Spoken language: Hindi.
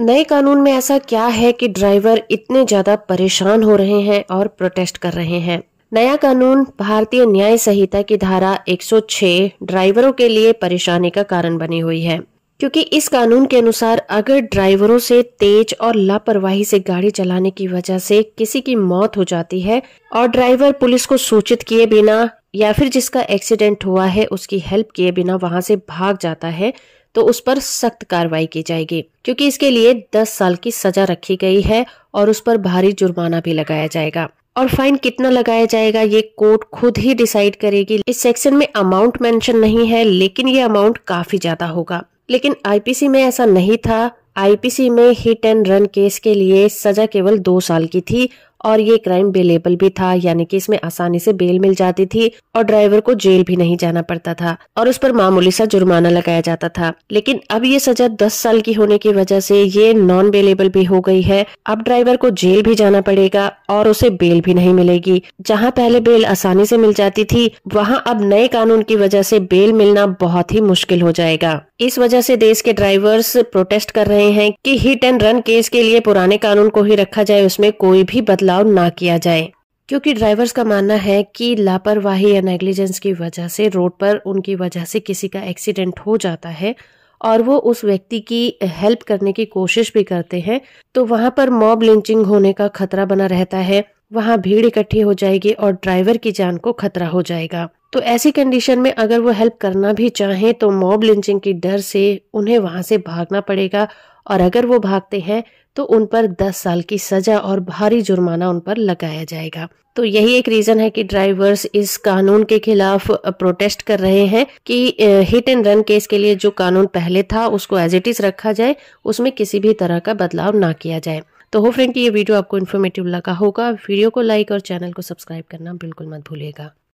नए कानून में ऐसा क्या है कि ड्राइवर इतने ज्यादा परेशान हो रहे हैं और प्रोटेस्ट कर रहे हैं नया कानून भारतीय न्याय संहिता की धारा 106 ड्राइवरों के लिए परेशानी का कारण बनी हुई है क्योंकि इस कानून के अनुसार अगर ड्राइवरों से तेज और लापरवाही से गाड़ी चलाने की वजह से किसी की मौत हो जाती है और ड्राइवर पुलिस को सूचित किए बिना या फिर जिसका एक्सीडेंट हुआ है उसकी हेल्प किए बिना वहां से भाग जाता है तो उस पर सख्त कार्रवाई की जाएगी क्योंकि इसके लिए 10 साल की सजा रखी गई है और उस पर भारी जुर्माना भी लगाया जाएगा और फाइन कितना लगाया जाएगा ये कोर्ट खुद ही डिसाइड करेगी इस सेक्शन में अमाउंट मेंशन नहीं है लेकिन ये अमाउंट काफी ज्यादा होगा लेकिन आईपीसी में ऐसा नहीं था आईपीसी में हिट एंड रन केस के लिए सजा केवल दो साल की थी और ये क्राइम बेलेबल भी था यानी कि इसमें आसानी से बेल मिल जाती थी और ड्राइवर को जेल भी नहीं जाना पड़ता था और उस पर मामूली सा जुर्माना लगाया जाता था लेकिन अब ये सजा दस साल की होने की वजह से ये नॉन बेलेबल भी हो गई है अब ड्राइवर को जेल भी जाना पड़ेगा और उसे बेल भी नहीं मिलेगी जहाँ पहले बेल आसानी से मिल जाती थी वहाँ अब नए कानून की वजह से बेल मिलना बहुत ही मुश्किल हो जाएगा इस वजह से देश के ड्राइवर्स प्रोटेस्ट कर रहे हैं कि हिट एंड रन केस के लिए पुराने कानून को ही रखा जाए उसमें कोई भी बदलाव बदलाव ना किया जाए क्योंकि ड्राइवर्स का मानना है कि लापरवाही या नेग्लिजेंस की वजह से रोड पर उनकी वजह से किसी का एक्सीडेंट हो जाता है और वो उस व्यक्ति की हेल्प करने की कोशिश भी करते हैं तो वहाँ पर मॉब लिंचिंग होने का खतरा बना रहता है वहाँ भीड़ इकट्ठी हो जाएगी और ड्राइवर की जान को खतरा हो जाएगा तो ऐसी कंडीशन में अगर वो हेल्प करना भी चाहें तो मॉब लिंचिंग की डर से उन्हें वहां से भागना पड़ेगा और अगर वो भागते हैं तो उन पर 10 साल की सजा और भारी जुर्माना उन पर लगाया जाएगा तो यही एक रीजन है कि ड्राइवर्स इस कानून के खिलाफ प्रोटेस्ट कर रहे हैं कि हिट एंड रन केस के लिए जो कानून पहले था उसको एज इट इज रखा जाए उसमें किसी भी तरह का बदलाव ना किया जाए तो हो फ्रेंड की ये वीडियो आपको इन्फॉर्मेटिव लगा होगा वीडियो को लाइक और चैनल को सब्सक्राइब करना बिल्कुल मत भूलिएगा